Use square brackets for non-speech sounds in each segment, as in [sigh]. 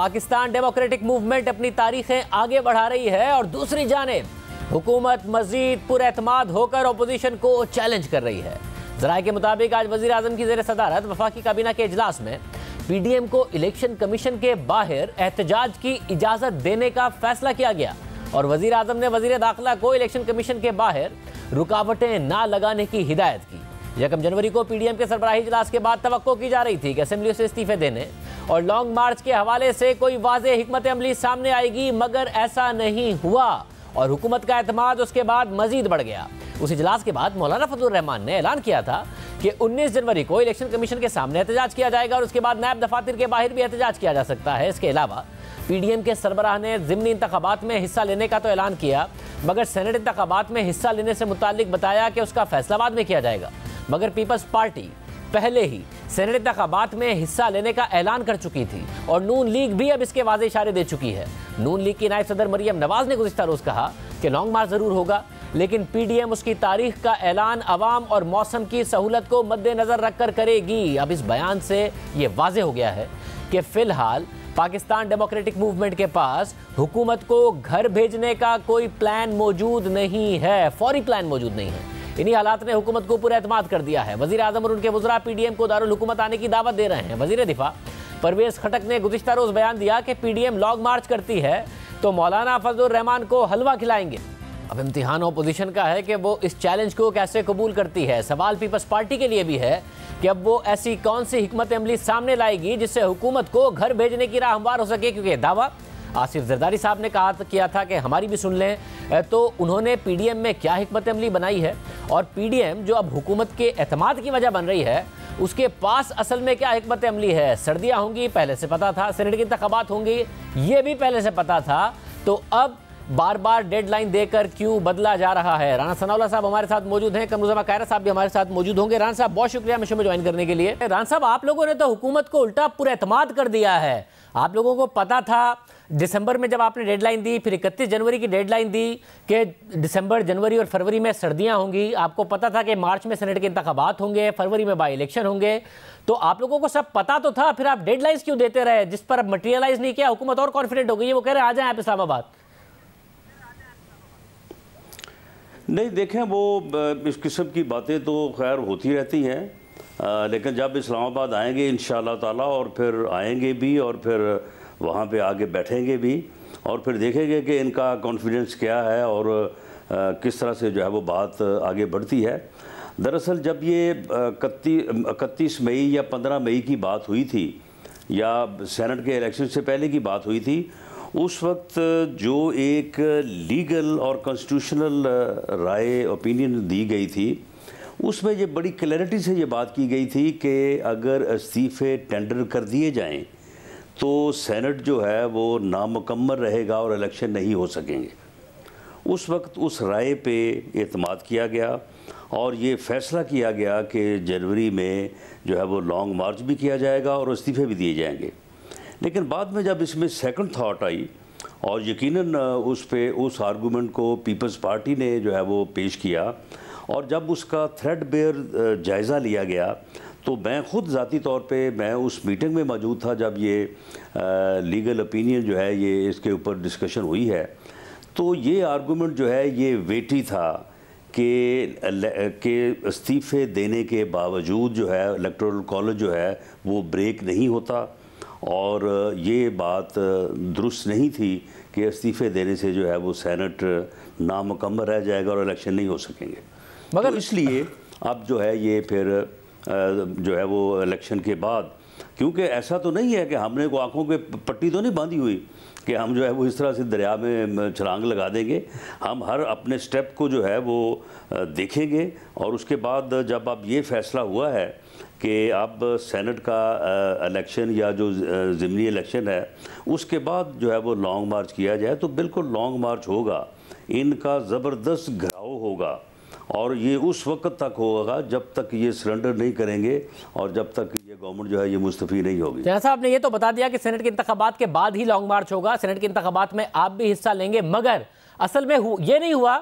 Pakistan democratic movement अपनी तारीखें आगे बढ़ा रही है और दूसरी जानेब हुकूमत मजीद पुरमाद होकर अपोजिशन को चैलेंज कर रही है जराये के मुताबिक आज वजी अजम की जेर सदारत वफाकी काबीना के अजलास में पी डी एम को इलेक्शन कमीशन के बाहर एहतजाज की इजाज़त देने का फैसला किया गया और वजी अजम ने वजीर दाखिला को इलेक्शन कमीशन के बाहर रुकावटें ना लगाने की हिदायत की यकम जनवरी को पीडीएम के सरबराही इजलास के बाद तो की जा रही थी कि असम्बली से इस्तीफे देने और लॉन्ग मार्च के हवाले से कोई वाज हमत अमली सामने आएगी मगर ऐसा नहीं हुआ और हुकूमत का अहतमाद उसके बाद मजीद बढ़ गया उस इजलास के बाद मौलाना फजल रहमान ने ऐलान किया था कि 19 जनवरी को इलेक्शन कमीशन के सामने एहतजाज किया जाएगा और उसके बाद नायब दफातर के बाहर भी एहतजाज किया जा सकता है इसके अलावा पीडीएम के सरबराह ने ज़मनी इंतबात में हिस्सा लेने का तो ऐलान किया मगर सेनेट इंतबात में हिस्सा लेने से मुतल बताया कि उसका फैसला बाद में किया जाएगा मगर पीपल्स पार्टी पहले ही सेनेट इंतबात में हिस्सा लेने का ऐलान कर चुकी थी और नून लीग भी अब इसके वाजे इशारे दे चुकी है नून लीग की नायब सदर मरियम नवाज ने गुजशत रोज़ कहा कि लॉन्ग मार्च ज़रूर होगा लेकिन पीडीएम उसकी तारीख का ऐलान अवाम और मौसम की सहूलत को मद्देनज़र रखकर करेगी अब इस बयान से ये वाज हो गया है कि फ़िलहाल पाकिस्तान डेमोक्रेटिक मूवमेंट के पास हुकूमत को घर भेजने का कोई प्लान मौजूद नहीं है फौरी प्लान मौजूद नहीं है इन्हीं हालात ने हुकूमत को पूरा अहतमाद कर दिया है वजी आजम और उनके वजरा पी डी एम को दारकूमत आने की दावत दे रहे हैं वजीर दिफा परवेज खटक ने गुजशत रोज़ बयान दिया कि P D M long march करती है तो मौलाना फजलरहमान को हलवा खिलाएंगे अब इम्तिहान अपोजिशन का है कि वो इस चैलेंज को कैसे कबूल करती है सवाल पीपल्स पार्टी के लिए भी है कि अब वो ऐसी कौन सी हमत अमली सामने लाएगी जिससे हुकूमत को घर भेजने की राह हमवार हो सके क्योंकि दावा आसिफ जरदारी साहब ने कहा किया था कि हमारी भी सुन लें तो उन्होंने पीडीएम में क्या हमत अमली बनाई है और पीडीएम जो अब हुकूमत के अहतमाद की वजह बन रही है उसके पास असल में क्या हमत अमली है सर्दियाँ होंगी पहले से पता था सीनेट की इंतबात होंगी ये भी पहले से पता था तो अब बार बार डेडलाइन देकर क्यों बदला जा रहा है राना सनावला साहब हमारे साथ मौजूद हैं कमरुजमा कायरा साहब भी हमारे साथ मौजूद होंगे राणा साहब बहुत शुक्रिया मिशन में ज्वाइन करने के लिए राणा साहब आप लोगों ने तो हुकूमत को उल्टा पूरा एतमाद कर दिया है आप लोगों को पता था दिसंबर में जब आपने डेडलाइन दी फिर 31 जनवरी की डेडलाइन दी कि दिसंबर जनवरी और फरवरी में सर्दियां होंगी आपको पता था कि मार्च में सेनेट के इंतबात होंगे फरवरी में बाई इलेक्शन होंगे तो आप लोगों को सब पता तो था फिर आप डेडलाइंस क्यों देते रहे जिस पर मटेरियलाइज नहीं किया हुकूमत और कॉन्फिडेंट हो गई है वो कह रहे आ जाए आप इस्लामाबाद नहीं देखें वो इस किस्म की बातें तो खैर होती रहती हैं लेकिन जब इस्लामाबाद आएंगे इन ताला और फिर आएंगे भी और फिर वहाँ पे आगे बैठेंगे भी और फिर देखेंगे कि इनका कॉन्फिडेंस क्या है और आ, किस तरह से जो है वो बात आगे बढ़ती है दरअसल जब ये इकतीस मई या पंद्रह मई की बात हुई थी या सेनेट के इलेक्शन से पहले की बात हुई थी उस वक्त जो एक लीगल और कॉन्स्टिट्यूशनल राय ओपिनियन दी गई थी उसमें ये बड़ी क्लैरिटी से ये बात की गई थी कि अगर इस्तीफ़े टेंडर कर दिए जाएं तो सेनेट जो है वो नामकम्मल रहेगा और इलेक्शन नहीं हो सकेंगे उस वक्त उस राय पे अतमाद किया गया और ये फैसला किया गया कि जनवरी में जो है वो लॉन्ग मार्च भी किया जाएगा और इस्तीफ़े भी दिए जाएंगे लेकिन बाद में जब इसमें सेकंड थाट आई और यकीनन उस पर उस आर्गूमेंट को पीपल्स पार्टी ने जो है वो पेश किया और जब उसका थ्रेड बेयर जायज़ा लिया गया तो मैं ख़ुद ज़ाती तौर पे मैं उस मीटिंग में मौजूद था जब ये आ, लीगल ओपिनियन जो है ये इसके ऊपर डिस्कशन हुई है तो ये आर्गूमेंट जो है ये वेटी था कि के इस्तीफ़े देने के बावजूद जो है इलेक्ट्रल कॉलेज जो है वो ब्रेक नहीं होता और ये बात दुरुस्त नहीं थी कि इस्तीफ़े देने से जो है वो सैनट नामकम्मल रह जाएगा और इलेक्शन नहीं हो सकेंगे मगर तो इसलिए अब जो है ये फिर जो है वो इलेक्शन के बाद क्योंकि ऐसा तो नहीं है कि हमने को आंखों के पट्टी तो नहीं बांधी हुई कि हम जो है वो इस तरह से दरिया में छलांग लगा देंगे हम हर अपने स्टेप को जो है वो देखेंगे और उसके बाद जब अब ये फैसला हुआ है कि अब सेनेट का इलेक्शन या जो ज़िमनी इलेक्शन है उसके बाद जो है वो लॉन्ग मार्च किया जाए तो बिल्कुल लॉन्ग मार्च होगा इनका ज़बरदस्त घराव होगा और ये उस वक्त तक होगा जब तक ये सरेंडर नहीं करेंगे और जब तक ये गवर्नमेंट जो है ये मुस्तफ़ी नहीं होगी जहाँ साहब ने ये तो बता दिया कि सेनेट के इंतबात के बाद ही लॉन्ग मार्च होगा सेनेट के इंतबात में आप भी हिस्सा लेंगे मगर असल में ये नहीं हुआ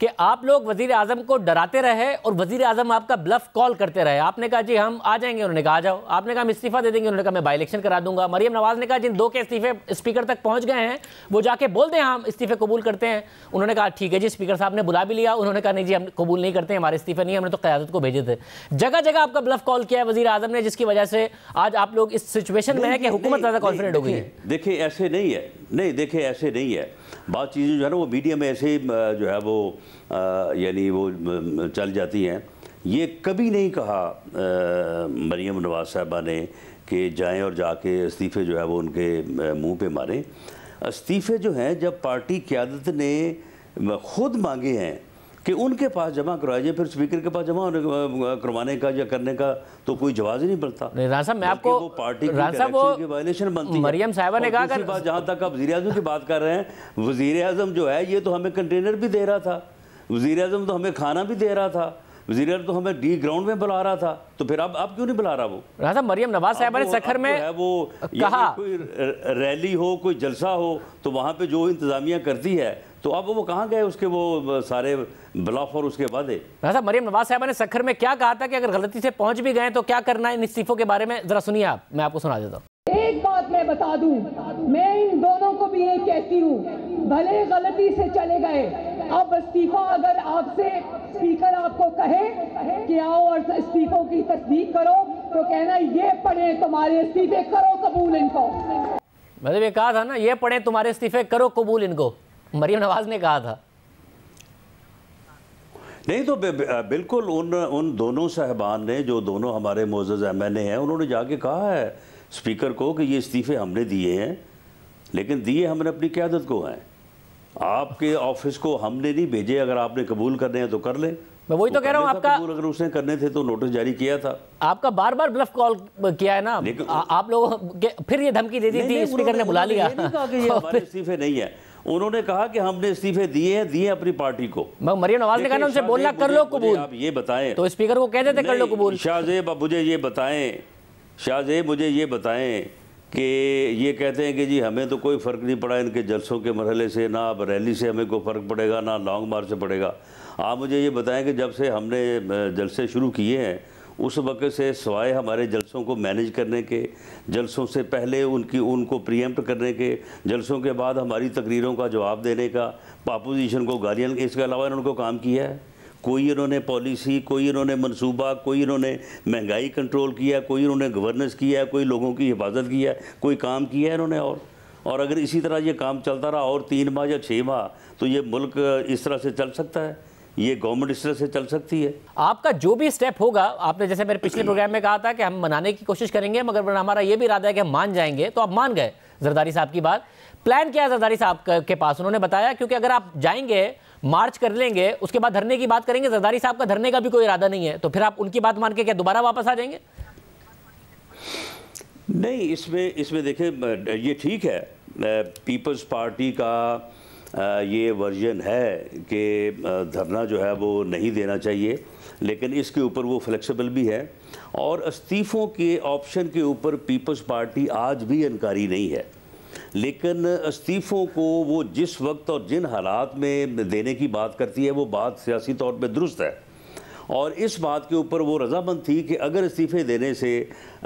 कि आप लोग वजीर आजम को डराते रहे और वजीर आजम आपका ब्लफ कॉल करते रहे आपने कहा जी हम आ जाएंगे उन्होंने कहा आ जाओ आपने कहा हम इस्तीफा दे देंगे उन्होंने कहा मैं बाई इलेक्शन करा दूंगा मरियम नवाज ने कहा जिन दो के इस्तीफे स्पीकर तक पहुँच गए हैं वो जाके बोल दें हाँ, हम इस्तीफे कबूल करते हैं उन्होंने कहा ठीक है जी स्पीकर साहब ने बुला भी लिया उन्होंने कहा नहीं जी हम कबूल नहीं करते हमारे इस्तीफे नहीं हमने तो क्यादत को भेजे थे जगह जगह आपका ब्लफ कॉल किया है वजी आजम ने जिसकी वजह से आज आप लोग इस सिचुएशन में है कि हुकूमत ज़्यादा कॉन्फिडेंट हो गई है देखिए ऐसे नहीं है नहीं देखिए ऐसे नहीं है बात चीज़ें जो है ना वो मीडिया में ऐसे जो है वो यानी वो चल जाती हैं ये कभी नहीं कहा मरीम नवाज साहबा ने कि जाएं और जाके इस्तीफ़े जो है वो उनके मुंह पे मारें इस्तीफ़े जो हैं जब पार्टी क्यादत ने खुद मांगे हैं कि उनके पास जमा कराया जाए फिर स्पीकर के पास जमा करवाने का या करने का तो कोई जवाब ही नहीं बनता मैं आपको वो पार्टी की वायलेशन बनती मरियम साहबा ने कहा जहाँ तक आप वजी अजम की बात कर रहे हैं वजीर अजम जो है ये तो हमें कंटेनर भी दे रहा था वज़ी अजम तो हमें खाना भी दे रहा था वजीर तो हमें डी ग्राउंड में बुला रहा था तो फिर अब अब क्यों नहीं बुला रहा वो राजा मरियम नवाज साहब ने सखर में है वो कहा कोई रैली हो कोई जलसा हो तो वहाँ पे जो इंतजामिया करती है तो अब वो कहाँ गए उसके वो सारे ब्लॉफ और उसके वादे राजा मरियम नवाज साहबा ने सखर में क्या कहा था कि अगर गलती से पहुँच भी गए तो क्या करना है इन इस्तीफों के बारे में जरा सुनिए आप मैं आपको सुना देता हूँ एक बात मैं बता दूं मैं इन दोनों को भी ये कहती हूँ भले गलती से चले गए अब इस्तीफा अगर आपसे स्पीकर आपको कहे कि आओ और इस्तीफों की तस्दीक करो तो कहना ये पढ़े तुम्हारे इस्तीफे करो कबूल इनको मतलब ये कहा था ना ये पढ़े तुम्हारे इस्तीफे करो कबूल इनको मरियम नवाज ने कहा था नहीं तो बिल्कुल उन उन दोनों साहबान ने जो दोनों हमारे मोजेज एम एन ए हैं उन्होंने जाके कहा है स्पीकर को कि ये इस्तीफ़े हमने दिए हैं लेकिन दिए हमने अपनी क्यादत को हैं आपके ऑफिस को हमने नहीं भेजे अगर आपने कबूल करने हैं तो कर लें मैं वही तो, तो कह रहा हूँ आपका अगर उसने करने थे तो नोटिस जारी किया था आपका बार बार ब्लफ कॉल किया है ना आ, आप लोगों के फिर ये धमकी दे दी थी स्पीकर ने बुला लिया [laughs] इस्तीफे नहीं है उन्होंने कहा कि हमने इस्तीफे दिए हैं दिए अपनी पार्टी को मरियम नवाज ने कहा ना उनसे बोलना कर लो कबूल आप ये बताएं तो स्पीकर को कह देते कर लो कबूल शाहजेब मुझे ये बताएं शाहजेब मुझे ये बताएं कि ये कहते हैं कि जी हमें तो कोई फ़र्क नहीं पड़ा इनके जलसों के मरहले से ना अब रैली से हमें कोई फ़र्क पड़ेगा ना लॉन्ग मार्च से पड़ेगा आप मुझे ये बताएं कि जब से हमने जलसे शुरू किए हैं उस वक्त से सवाए हमारे जलसों को मैनेज करने के जलसों से पहले उनकी उनको प्रियम्प्ट करने के जलसों के बाद हमारी तकरीरों का जवाब देने का अपोजिशन को गालियाँ इसके अलावा इन्होंने काम किया है कोई इन्होंने पॉलिसी कोई इन्होंने मनसूबा कोई इन्होंने महंगाई कंट्रोल किया कोई इन्होंने गवर्नेंस किया कोई लोगों की हिफाजत किया कोई काम किया है इन्होंने और और अगर इसी तरह ये काम चलता रहा और तीन माह या छः माह तो ये मुल्क इस तरह से चल सकता है ये गवर्नमेंट इस तरह से चल सकती है आपका जो भी स्टेप होगा आपने जैसे मेरे पिछले प्रोग्राम में कहा था कि हम मनाने की कोशिश करेंगे मगर हमारा ये भी इरादा है कि हम मान जाएंगे तो आप मान गए जरदारी साहब की बात प्लान किया जरदारी साहब के पास उन्होंने बताया क्योंकि अगर आप जाएंगे मार्च कर लेंगे उसके बाद धरने की बात करेंगे जरदारी साहब का धरने का भी कोई इरादा नहीं है तो फिर आप उनकी बात मान के क्या दोबारा वापस आ जाएंगे नहीं इसमें इसमें देखिए ये ठीक है पीपल्स पार्टी का ये वर्जन है कि धरना जो है वो नहीं देना चाहिए लेकिन इसके ऊपर वो फ्लेक्सिबल भी है और इस्तीफ़ों के ऑप्शन के ऊपर पीपल्स पार्टी आज भी इनकारी नहीं है लेकिन इस्तीफ़ों को वो जिस वक्त और जिन हालात में देने की बात करती है वो बात सियासी तौर पर दुरुस्त है और इस बात के ऊपर वो रजामंद थी कि अगर इस्तीफ़े देने से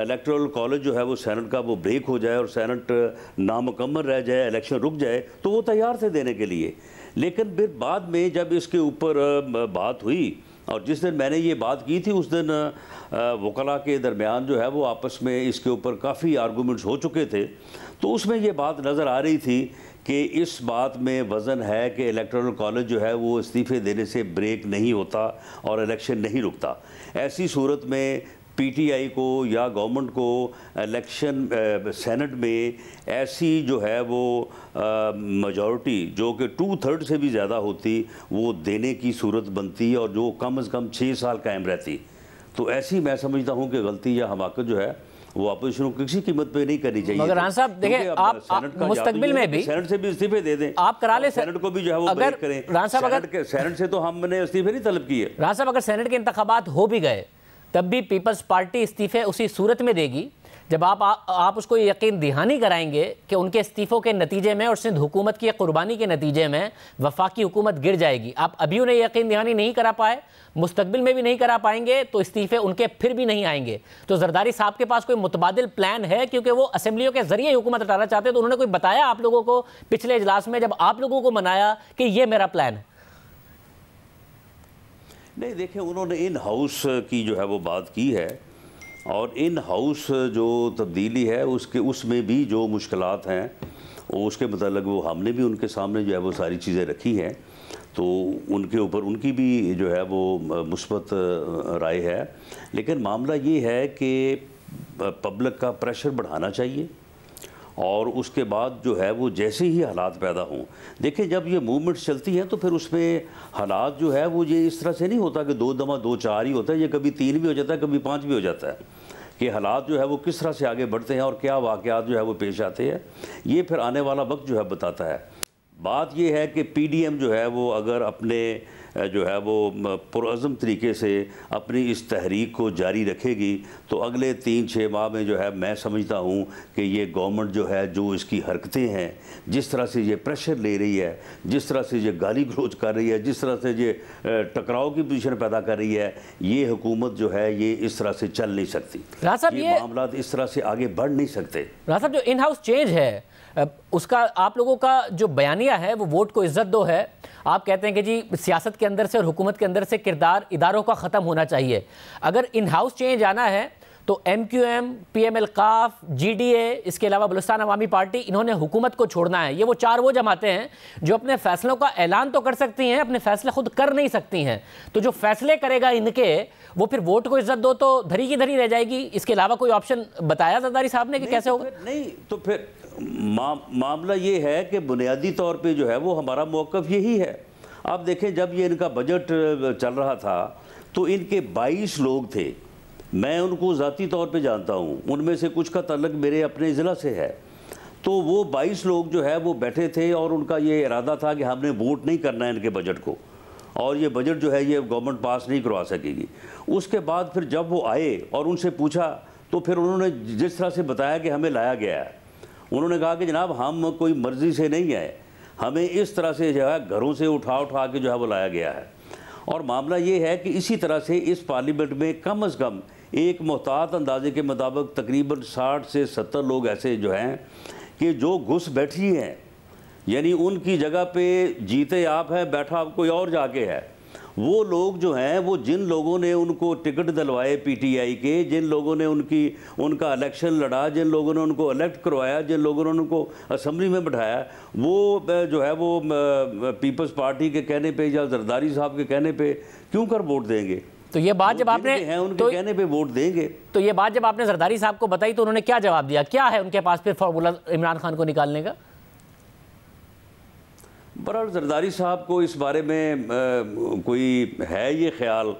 इलेक्ट्रल कॉलेज जो है वो सैनट का वो ब्रेक हो जाए और सैनट नामकम्मल रह जाए इलेक्शन रुक जाए तो वो तैयार थे देने के लिए लेकिन फिर बाद में जब इसके ऊपर बात हुई और जिस दिन मैंने ये बात की थी उस दिन वकला के दरमियान जो है वो आपस में इसके ऊपर काफ़ी आर्गूमेंट्स हो चुके थे तो उसमें ये बात नज़र आ रही थी कि इस बात में वज़न है कि इलेक्टोरल कॉलेज जो है वो इस्तीफ़े देने से ब्रेक नहीं होता और इलेक्शन नहीं रुकता ऐसी सूरत में पीटीआई को या गवर्नमेंट को इलेक्शन सेनेट में ऐसी जो है वो मजॉरिटी जो कि टू थर्ड से भी ज़्यादा होती वो देने की सूरत बनती और जो कम अज़ कम छः साल कायम रहती तो ऐसी मैं समझता हूँ कि गलती या हमाकत जो है वो अपोजिशन को किसी कीमत पे नहीं करनी चाहिए मगर साहब देखिए आप, आप मुस्तकबिल में तो भी सेनेट से भी इस्तीफे दे दें आप करा ले सेनेट को भी जो है वो अगर करें सेनेट, अगर, के, सेनेट से तो हमने इस्तीफे नहीं तलब किए राज साहब अगर सेनेट के इंतबात हो भी गए तब भी पीपल्स पार्टी इस्तीफे उसी सूरत में देगी जब आप आ, आप उसको यकीन दहानी कराएंगे कि उनके इस्तीफ़ों के नतीजे में और सिंध हुकूमत की कुर्बानी के नतीजे में वफाकी हुकूमत गिर जाएगी आप अभी उन्हें यकीन दहानी नहीं करा पाए मुस्तबिल में भी नहीं करा पाएंगे तो इस्तीफ़े उनके फिर भी नहीं आएंगे तो जरदारी साहब के पास कोई मुतबादल प्लान है क्योंकि वो असम्बलियों के ज़रिए हुकूमत हटाना चाहते तो उन्होंने कोई बताया आप लोगों को पिछले इजलास में जब आप लोगों को मनाया कि ये मेरा प्लान है नहीं देखें उन्होंने इन हाउस की जो है वो बात की है और इन हाउस जो तब्दीली है उसके उसमें भी जो मुश्किल हैं उसके मतलब वो हमने भी उनके सामने जो है वो सारी चीज़ें रखी हैं तो उनके ऊपर उनकी भी जो है वो मुस्बत राय है लेकिन मामला ये है कि पब्लिक का प्रेशर बढ़ाना चाहिए और उसके बाद जो है वो जैसे ही हालात पैदा हों देखिए जब ये मूवमेंट्स चलती हैं तो फिर उसमें हालात जो है वो ये इस तरह से नहीं होता कि दो दमा दो चार ही होता है ये कभी तीन भी हो जाता है कभी पाँच भी हो जाता है कि हालात जो है वो किस तरह से आगे बढ़ते हैं और क्या वाक़ात जो है वो पेश आते हैं ये फिर आने वाला वक्त जो है बताता है बात यह है कि पी जो है वो अगर अपने जो है वो पुरज़म तरीके से अपनी इस तहरीक को जारी रखेगी तो अगले तीन छः माह में जो है मैं समझता हूँ कि ये गवर्नमेंट जो है जो इसकी हरकतें हैं जिस तरह से ये प्रेशर ले रही है जिस तरह से ये गाली गलोच कर रही है जिस तरह से ये टकराव की पोजिशन पैदा कर रही है ये हुकूमत जो है ये इस तरह से चल नहीं सकती ये मामला इस तरह से आगे बढ़ नहीं सकते साहब जो इन हाउस चेंज है उसका आप लोगों का जो बयानिया है वो वोट को इज्जत दो है आप कहते हैं कि जी सियासत के के अंदर से और हुकूमत के अंदर से किरदार इदारों का ख़त्म होना चाहिए अगर इन हाउस चेंज आना है तो M Q M P M L काफ जी डी ए इसके अलावा बलुस्तान अवामी पार्टी इन्होंने हुकूमत को छोड़ना है ये वो चार वो जमाते हैं जो अपने फैसलों का ऐलान तो कर सकती हैं अपने फैसले खुद कर नहीं सकती हैं तो जो फैसले करेगा इनके वो फिर वोट को इज्जत दो तो धरी की धरी रह जाएगी इसके अलावा कोई ऑप्शन बताया जरदारी साहब ने कि कैसे तो होगा नहीं तो फिर मा, मामला ये है कि बुनियादी तौर पर जो है वो हमारा मौक़ यही है आप देखें जब ये इनका बजट चल रहा था तो इनके 22 लोग थे मैं उनको ज़ाती तौर पे जानता हूँ उनमें से कुछ का तलक मेरे अपने ज़िला से है तो वो 22 लोग जो है वो बैठे थे और उनका ये इरादा था कि हमने वोट नहीं करना है इनके बजट को और ये बजट जो है ये गवर्नमेंट पास नहीं करवा सकेगी उसके बाद फिर जब वो आए और उनसे पूछा तो फिर उन्होंने जिस तरह से बताया कि हमें लाया गया है उन्होंने कहा कि जनाब हम कोई मर्ज़ी से नहीं आए हमें इस तरह से जो है घरों से उठा उठा के जो है वो लाया गया है और मामला ये है कि इसी तरह से इस पार्लियामेंट में कम अज़ कम एक मोहतात अंदाजे के मुताबिक तकरीबन साठ से सत्तर लोग ऐसे जो हैं कि जो घुस बैठी हैं यानी उनकी जगह पे जीते आप हैं बैठा आप कोई और जाके है वो लोग जो हैं वो जिन लोगों ने उनको टिकट दिलवाए पीटीआई के जिन लोगों ने उनकी उनका इलेक्शन लड़ा जिन लोगों ने उनको इलेक्ट करवाया जिन लोगों ने उनको असम्बली में बैठाया वो जो है वो पीपल्स पार्टी के कहने पे या जरदारी साहब के कहने पे क्यों कर वोट देंगे तो ये बात जब आपने हैं उनके तो, कहने पे वोट देंगे तो ये बात जब आपने जरदारी साहब को बताई तो उन्होंने क्या जवाब दिया क्या है उनके पास फिर फार्मूला इमरान खान को निकालने का बरर जरदारी साहब को इस बारे में आ, कोई है ये ख्याल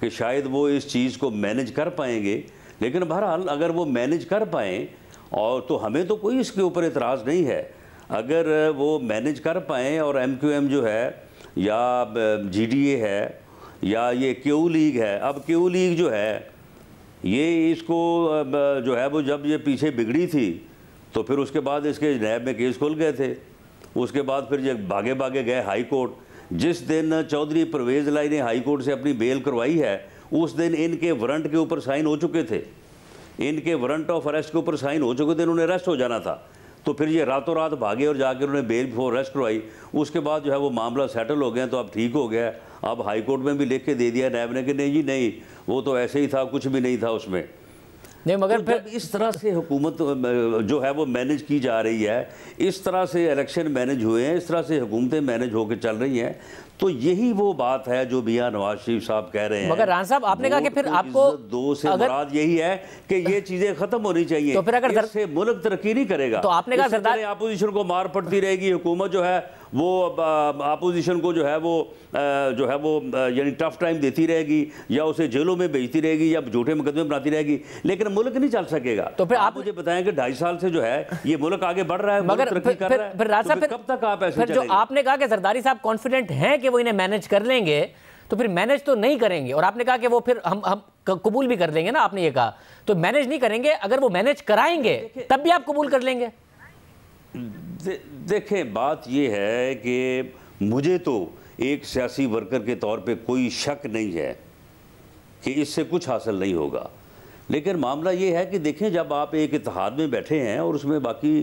कि शायद वो इस चीज़ को मैनेज कर पाएंगे लेकिन बहरहाल अगर वो मैनेज कर पाएँ और तो हमें तो कोई इसके ऊपर एतराज़ नहीं है अगर वो मैनेज कर पाएँ और एम क्यू एम जो है या जी डी ए है या ये क्यू लीग है अब क्यू लीग जो है ये इसको जो है वो जब ये पीछे बिगड़ी थी तो फिर उसके बाद इसके नैब में केस खुल गए थे उसके बाद फिर जब भागे भागे गए हाई कोर्ट जिस दिन चौधरी परवेज लाई ने हाई कोर्ट से अपनी बेल करवाई है उस दिन इनके वारंट के ऊपर साइन हो चुके थे इनके वारंट ऑफ अरेस्ट के ऊपर साइन हो चुके थे इन्होंने अरेस्ट हो जाना था तो फिर ये रातों रात भागे और जाकर उन्होंने बेल बिफोर अरेस्ट करवाई उसके बाद जो है वो मामला सेटल हो गया तो अब ठीक हो गया अब हाईकोर्ट में भी लिख के दे दिया नैब ने कि नहीं जी नहीं वो तो ऐसे ही था कुछ भी नहीं था उसमें नहीं मगर तो फिर इस तरह से हुकूमत जो है वो मैनेज की जा रही है इस तरह से इलेक्शन मैनेज हुए हैं इस तरह से हुकूमतें मैनेज होकर चल रही हैं तो यही वो बात है जो मियाँ नवाज शरीफ साहब कह रहे हैं मगर रान साहब आपने कहा कि फिर तो आपको दो से अगर, मुराद यही है कि ये चीजें खत्म होनी चाहिए तो फिर अगर इससे मुल्क तरक्की नहीं करेगा तो आपने कहा आप अपोजिशन को मार पड़ती रहेगी हुकूमत जो है वो अपोजिशन को जो है वो जो है वो यानी टफ टाइम देती रहेगी या उसे जेलों में भेजती रहेगी या झूठे मुकदमे बनाती रहेगी लेकिन मुल्क नहीं चल सकेगा तो फिर आप मुझे बताएं कि ढाई साल से जो है ये मुल्क आगे बढ़ रहा है मगर फिर तो कब तक आप ऐसे जो आपने कहा कि सरदारी साहब कॉन्फिडेंट हैं कि वो इन्हें मैनेज कर लेंगे तो फिर मैनेज तो नहीं करेंगे और आपने कहा कि वो फिर हम हम कबूल भी कर लेंगे ना आपने ये कहा तो मैनेज नहीं करेंगे अगर वो मैनेज कराएंगे तब भी आप कबूल कर लेंगे दे, देखें बात यह है कि मुझे तो एक सियासी वर्कर के तौर पे कोई शक नहीं है कि इससे कुछ हासिल नहीं होगा लेकिन मामला ये है कि देखें जब आप एक इतिहाद में बैठे हैं और उसमें बाकी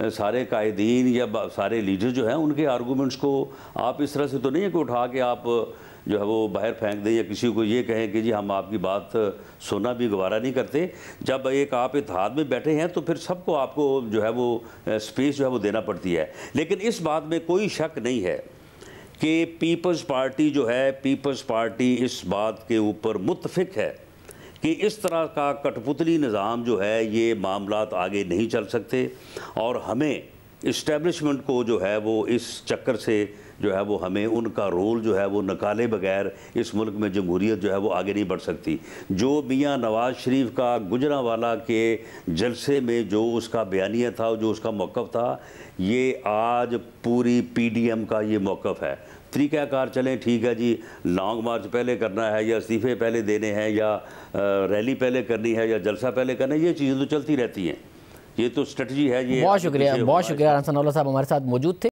सारे कायदीन या सारे लीडर जो हैं उनके आर्गूमेंट्स को आप इस तरह से तो नहीं है कि उठा के आप जो है वो बाहर फेंक दें या किसी को ये कहें कि जी हम आपकी बात सुना भी गवारा नहीं करते जब एक आप इतिहाद में बैठे हैं तो फिर सबको आपको जो है वो स्पेस जो है वो देना पड़ती है लेकिन इस बात में कोई शक नहीं है कि पीपल्स पार्टी जो है पीपल्स पार्टी इस बात के ऊपर मुतफिक है कि इस तरह का कठपुतली निज़ाम जो है ये मामला आगे नहीं चल सकते और हमें इस्टेबलिशमेंट को जो है वो इस चक्कर से जो है वो हमें उनका रोल जो है वो निकाले बगैर इस मुल्क में जमहूरीत जो है वो आगे नहीं बढ़ सकती जो मियाँ नवाज़ शरीफ का गुजरा वाला के जलसे में जो उसका बयानिया था जो उसका मौक़ था ये आज पूरी पी डी एम का ये मौक़ है तरीक़ाकार चलें ठीक है जी लॉन्ग मार्च पहले करना है या इस्तीफ़े पहले देने हैं या रैली पहले करनी है या जलसा पहले करना है ये चीज़ें तो चलती रहती हैं ये तो स्ट्रेटजी है ये बहुत शुक्रिया बहुत शुक्रिया साहब हमारे साथ मौजूद थे